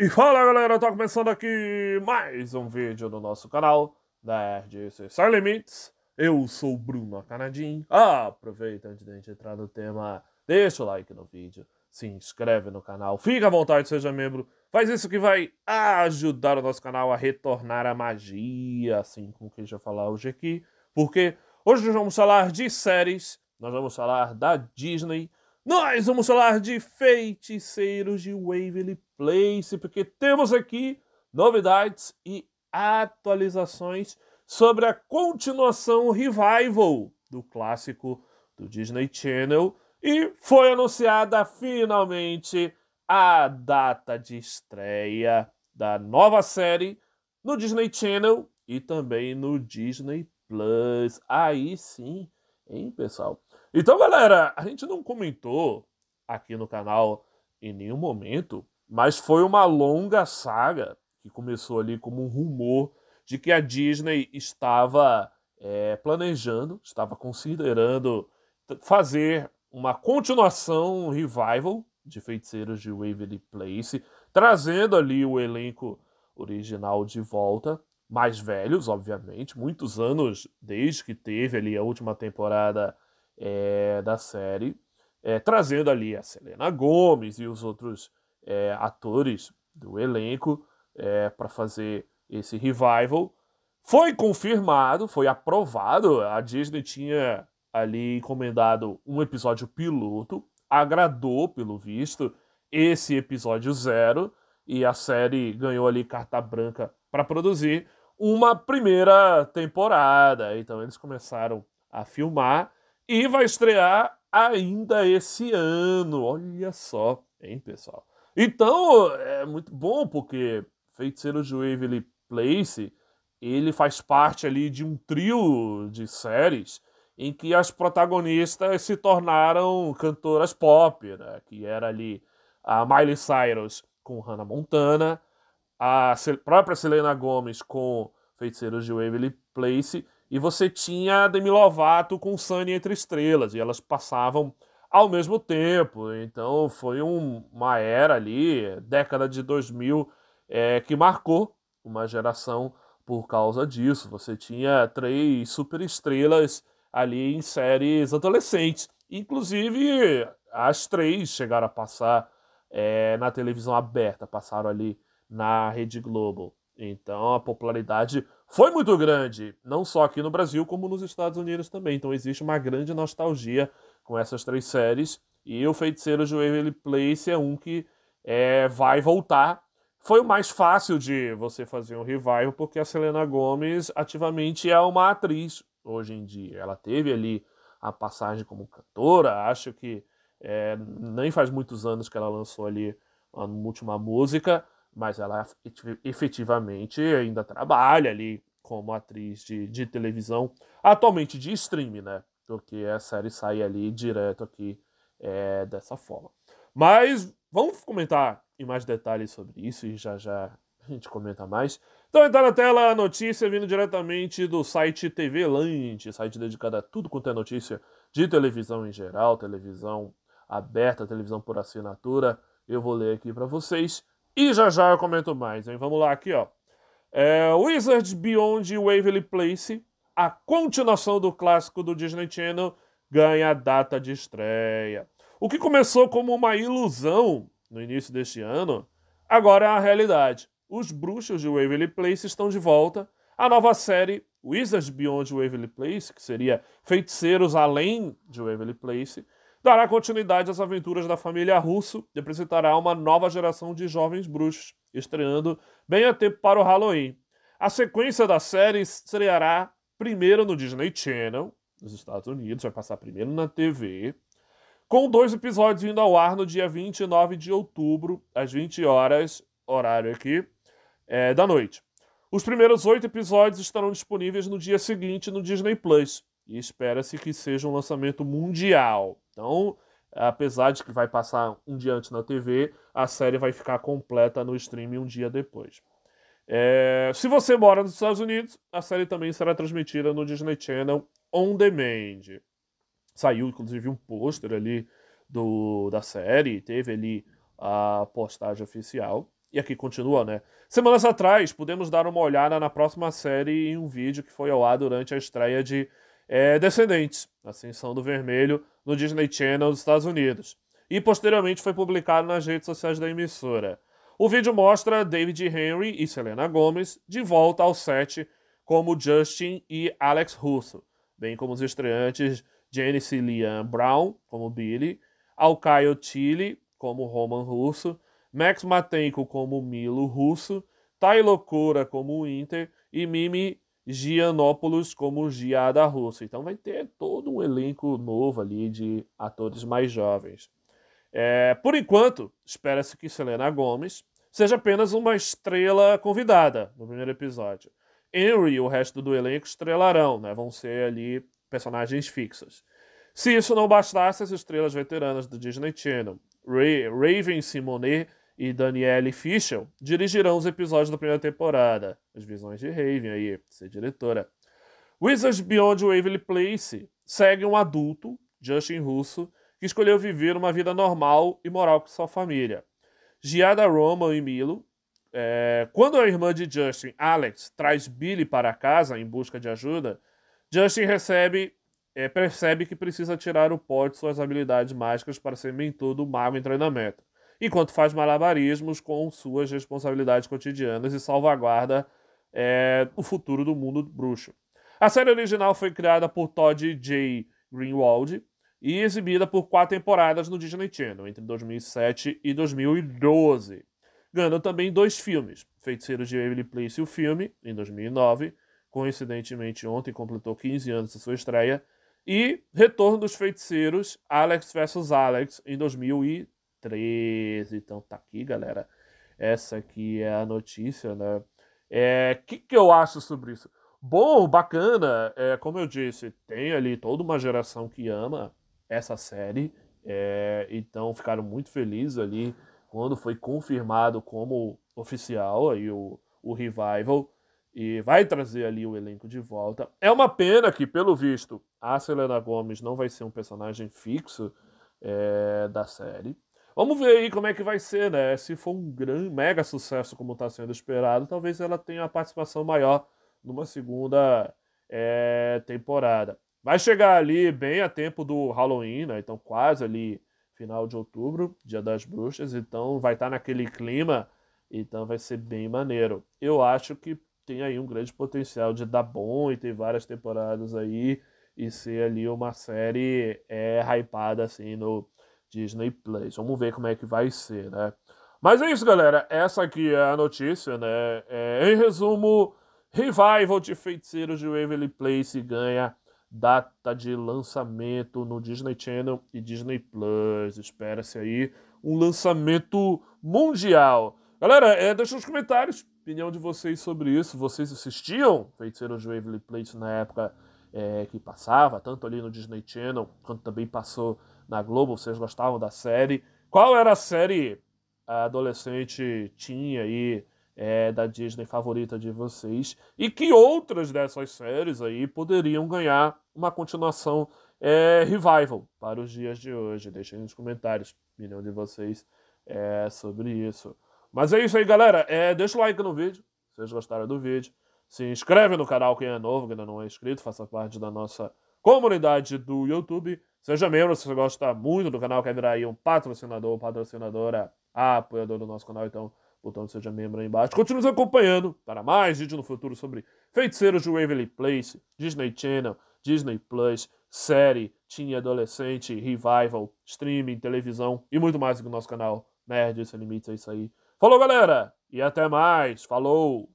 E fala galera, tá começando aqui mais um vídeo do nosso canal da RDC Sem Limites. Eu sou o Bruno Canadim. Ah, aproveita antes de a gente entrar no tema, deixa o like no vídeo, se inscreve no canal, fica à vontade, seja membro. Faz isso que vai ajudar o nosso canal a retornar à magia, assim como que já falar hoje aqui, porque hoje nós vamos falar de séries, nós vamos falar da Disney, nós vamos falar de Feiticeiros de Waverly Place, porque temos aqui novidades e atualizações sobre a continuação revival do clássico do Disney Channel e foi anunciada finalmente a data de estreia da nova série no Disney Channel e também no Disney Plus. Aí sim, hein, pessoal? Então, galera, a gente não comentou aqui no canal em nenhum momento, mas foi uma longa saga que começou ali como um rumor de que a Disney estava é, planejando, estava considerando fazer uma continuação, um revival de Feiticeiros de Waverly Place, trazendo ali o elenco original de volta, mais velhos, obviamente, muitos anos desde que teve ali a última temporada é, da série, é, trazendo ali a Selena Gomes e os outros é, atores do elenco é, para fazer esse revival. Foi confirmado, foi aprovado. A Disney tinha ali encomendado um episódio piloto, agradou pelo visto esse episódio zero e a série ganhou ali carta branca para produzir uma primeira temporada. Então eles começaram a filmar e vai estrear ainda esse ano. Olha só, hein, pessoal? Então, é muito bom porque Feiticeiro de Waverly Place, ele faz parte ali de um trio de séries em que as protagonistas se tornaram cantoras pop, né? Que era ali a Miley Cyrus com Hannah Montana, a própria Selena Gomez com Feiticeiros de Waverly Place e você tinha Demi Lovato com Sunny entre estrelas, e elas passavam ao mesmo tempo. Então foi um, uma era ali, década de 2000, é, que marcou uma geração por causa disso. Você tinha três superestrelas ali em séries adolescentes. Inclusive, as três chegaram a passar é, na televisão aberta, passaram ali na Rede Globo. Então a popularidade foi muito grande, não só aqui no Brasil, como nos Estados Unidos também. Então existe uma grande nostalgia com essas três séries. E o Feiticeiro de Waverly Place é um que é, vai voltar. Foi o mais fácil de você fazer um revival, porque a Selena Gomes ativamente é uma atriz hoje em dia. Ela teve ali a passagem como cantora, acho que é, nem faz muitos anos que ela lançou ali a última música, mas ela efetivamente ainda trabalha ali como atriz de, de televisão, atualmente de streaming, né? Porque a série sai ali direto aqui é, dessa forma. Mas vamos comentar em mais detalhes sobre isso e já já a gente comenta mais. Então está na tela a notícia vindo diretamente do site TV Land, site dedicado a tudo quanto é notícia de televisão em geral, televisão aberta, televisão por assinatura. Eu vou ler aqui para vocês e já já eu comento mais, hein? Vamos lá aqui, ó. É, Wizards Beyond Waverly Place, a continuação do clássico do Disney Channel, ganha data de estreia. O que começou como uma ilusão no início deste ano, agora é a realidade. Os bruxos de Waverly Place estão de volta. A nova série Wizards Beyond Waverly Place, que seria Feiticeiros Além de Waverly Place, dará continuidade às aventuras da família Russo e apresentará uma nova geração de jovens bruxos, estreando bem a tempo para o Halloween. A sequência da série estreará primeiro no Disney Channel, nos Estados Unidos, vai passar primeiro na TV, com dois episódios indo ao ar no dia 29 de outubro, às 20 horas, horário aqui, é, da noite. Os primeiros oito episódios estarão disponíveis no dia seguinte no Disney Plus, e espera-se que seja um lançamento mundial. Então, apesar de que vai passar um dia antes na TV, a série vai ficar completa no streaming um dia depois. É... se você mora nos Estados Unidos, a série também será transmitida no Disney Channel On Demand. Saiu, inclusive, um pôster ali do, da série, teve ali a postagem oficial. E aqui continua, né? Semanas atrás, pudemos dar uma olhada na próxima série em um vídeo que foi ao ar durante a estreia de é, Descendentes, Ascensão do Vermelho, no Disney Channel dos Estados Unidos, e posteriormente foi publicado nas redes sociais da emissora. O vídeo mostra David Henry e Selena Gomez de volta ao set como Justin e Alex Russo, bem como os estreantes Janice Liam Brown, como Billy, Alcaio Tilly, como Roman Russo, Max Matenko como Milo Russo, Tyler Cora como Winter e Mimi Gianópolis como Gia da Russa. Então vai ter todo um elenco novo ali de atores mais jovens. É, por enquanto, espera-se que Selena Gomes seja apenas uma estrela convidada no primeiro episódio. Henry e o resto do elenco estrelarão, né? Vão ser ali personagens fixas. Se isso não bastasse, as estrelas veteranas do Disney Channel, Ray, Raven Simonet e Danielle Fischel dirigirão os episódios da primeira temporada. As visões de Raven aí, ser diretora. Wizards Beyond Waverly Place segue um adulto, Justin Russo, que escolheu viver uma vida normal e moral com sua família. Giada Roman e Milo. É... quando a irmã de Justin, Alex, traz Billy para casa em busca de ajuda, Justin recebe, é, percebe que precisa tirar o pó de suas habilidades mágicas para ser mentor do mago em treinamento enquanto faz malabarismos com suas responsabilidades cotidianas e salvaguarda é, o futuro do mundo bruxo. A série original foi criada por Todd J. Greenwald e exibida por quatro temporadas no Disney Channel, entre 2007 e 2012. Ganhou também dois filmes, Feiticeiros de Waverly Place, o filme, em 2009, coincidentemente ontem completou 15 anos de sua estreia, e Retorno dos Feiticeiros, Alex vs. Alex, em 2013. 13. Então tá aqui, galera. Essa aqui é a notícia, né? É, que que eu acho sobre isso? Bom, bacana, é, como eu disse, tem ali toda uma geração que ama essa série, é, então ficaram muito felizes ali quando foi confirmado como oficial aí o, o revival e vai trazer ali o elenco de volta. É uma pena que, pelo visto, a Selena Gomes não vai ser um personagem fixo é, da série, Vamos ver aí como é que vai ser, né? Se for um grande, mega sucesso como está sendo esperado, talvez ela tenha uma participação maior numa segunda é, temporada. Vai chegar ali bem a tempo do Halloween, né? Então quase ali final de outubro, Dia das Bruxas. Então vai estar tá naquele clima, então vai ser bem maneiro. Eu acho que tem aí um grande potencial de dar bom e ter várias temporadas aí e ser ali uma série é, hypada assim no Disney Plus. Vamos ver como é que vai ser, né? Mas é isso, galera. Essa aqui é a notícia, né? É, em resumo, Revival de Feiticeiros de Waverly Place ganha data de lançamento no Disney Channel e Disney Plus. Espera-se aí um lançamento mundial. Galera, é, deixa nos comentários a opinião de vocês sobre isso. Vocês assistiam Feiticeiros de Waverly Place na época é, que passava, tanto ali no Disney Channel, quanto também passou na Globo, vocês gostavam da série. Qual era a série a adolescente tinha aí é, da Disney favorita de vocês? E que outras dessas séries aí poderiam ganhar uma continuação é, revival para os dias de hoje? Deixem nos comentários a opinião de vocês é, sobre isso. Mas é isso aí, galera. É, deixa o like no vídeo, se vocês gostaram do vídeo. Se inscreve no canal quem é novo, quem ainda não é inscrito, faça parte da nossa comunidade do YouTube. Seja membro se você gosta muito do canal, quer virar aí um patrocinador, patrocinadora, apoiador do nosso canal, então botão seja membro aí embaixo. Continue nos acompanhando para mais vídeos no futuro sobre feiticeiros de Waverly Place, Disney Channel, Disney Plus, série, teen adolescente, revival, streaming, televisão e muito mais aqui no nosso canal Nerd Sem Limites. É isso aí. Falou, galera! E até mais! Falou!